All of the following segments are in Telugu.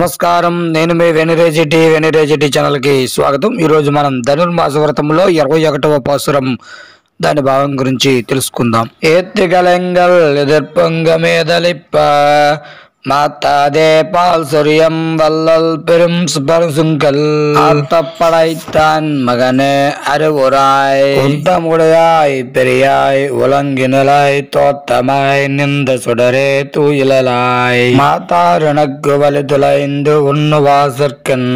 నమస్కారం నేను మీ వెనిరేజిటి వెనిరేజిటి ఛానల్కి స్వాగతం ఈరోజు మనం ధనుర్మాస వ్రతంలో ఇరవై ఒకటవ పాసురం దాని భావం గురించి తెలుసుకుందాం ఎదుర్పంగ ఎదిర్పొంగమేదలిప్ప மாத்தாதே பால் சொரியம் வல்லல் பெரும் சுபருசுங்கல் ஆத்த மகனே அருவுராய் உத்தமுடையாய் பெரியாய் உலங்கினலாய் தோத்தமாய் நிந்த சுடரே தூயிலாய் மாத்தார் வலுதுலைந்து உன்னு வாசற்கண்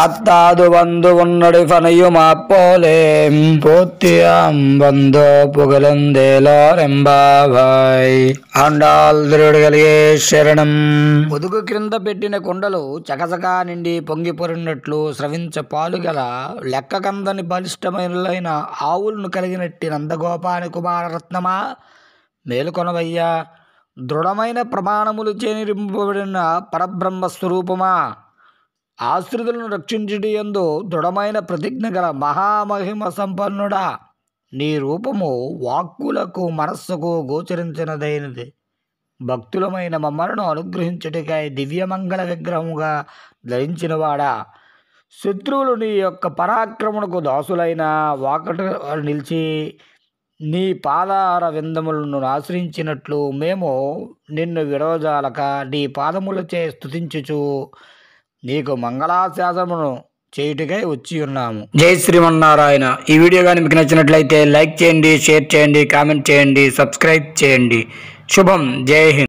ஆத்தாது வந்து உன்னடி பனையுமா போலே போத்தியாம் வந்தோ புகழந்தேலோர் எம்பாவாய் ஆண்டாள் திருடுகளே சரண పురాణం ఒదుగు క్రింద పెట్టిన కుండలు చకచకా నిండి పొంగిపొరినట్లు స్రవించ పాలుగల లెక్కకందని బలిష్టమైన ఆవులను కలిగినట్టి నందగోపాని కుమారరత్నమా మేలుకొనవయ్యా దృఢమైన ప్రమాణములు చేరింపబడిన పరబ్రహ్మ స్వరూపమా ఆశ్రితులను రక్షించుటయందు దృఢమైన ప్రతిజ్ఞ గల మహామహిమ సంపన్నుడా నీ రూపము వాక్కులకు మనస్సుకు గోచరించినదైనది భక్తులమైన మమ్మలను అనుగ్రహించుటకై దివ్యమంగళ విగ్రహముగా ధరించినవాడా శత్రువులు నీ యొక్క పరాక్రమణకు దాసులైన వాకట నిలిచి నీ పాదార విందములను ఆశ్రయించినట్లు మేము నిన్ను విడవజాలక నీ పాదములచే స్థుతించుచు నీకు మంగళాశాసమును చేయుటికై వచ్చి ఉన్నాము జై శ్రీమన్నారాయణ ఈ వీడియో కానీ మీకు నచ్చినట్లయితే లైక్ చేయండి షేర్ చేయండి కామెంట్ చేయండి సబ్స్క్రైబ్ చేయండి శుభం జై హింద్